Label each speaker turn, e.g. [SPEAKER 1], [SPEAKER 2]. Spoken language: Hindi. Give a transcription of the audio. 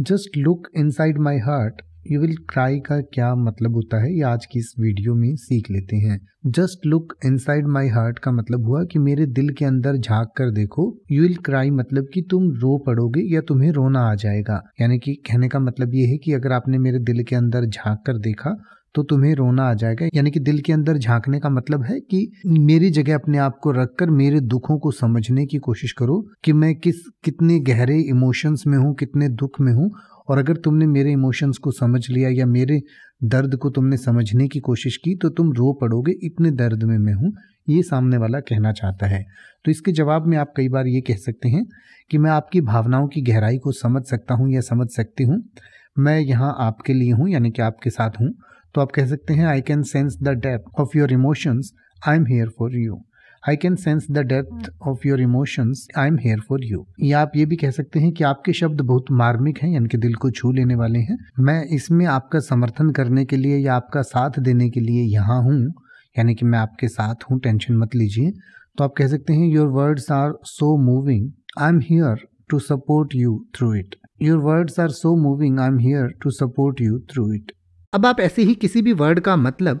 [SPEAKER 1] Just look inside my heart you will cry का क्या मतलब होता है ये आज की इस वीडियो में सीख लेते हैं just look inside my heart का मतलब हुआ कि मेरे दिल के अंदर झांक कर देखो यू विल क्राई मतलब कि तुम रो पड़ोगे या तुम्हें रोना आ जाएगा यानी कि कहने का मतलब ये है कि अगर आपने मेरे दिल के अंदर झांक कर देखा तो तुम्हें रोना आ जाएगा यानी कि दिल के अंदर झांकने का मतलब है कि मेरी जगह अपने आप को रखकर मेरे दुखों को समझने की कोशिश करो कि मैं किस कितने गहरे इमोशंस में हूँ कितने दुख में हूँ और अगर तुमने मेरे इमोशंस को समझ लिया या मेरे दर्द को तुमने समझने की कोशिश की तो तुम रो पड़ोगे इतने दर्द में मैं हूँ ये सामने वाला कहना चाहता है तो इसके जवाब में आप कई बार ये कह सकते हैं कि मैं आपकी भावनाओं की गहराई को समझ सकता हूँ या समझ सकती हूँ मैं यहाँ आपके लिए हूँ यानी कि आपके साथ हूँ तो आप कह सकते हैं I can sense the depth of your emotions I am here for you I can sense the depth of your emotions I am here for you या आप ये भी कह सकते हैं कि आपके शब्द बहुत मार्मिक हैं यानी कि दिल को छू लेने वाले हैं मैं इसमें आपका समर्थन करने के लिए या आपका साथ देने के लिए यहाँ हूँ यानी कि मैं आपके साथ हूँ टेंशन मत लीजिए तो आप कह सकते हैं your words are so moving I am here to support you through it your words are so moving I am here to support you through it अब आप ऐसे ही किसी भी वर्ड का मतलब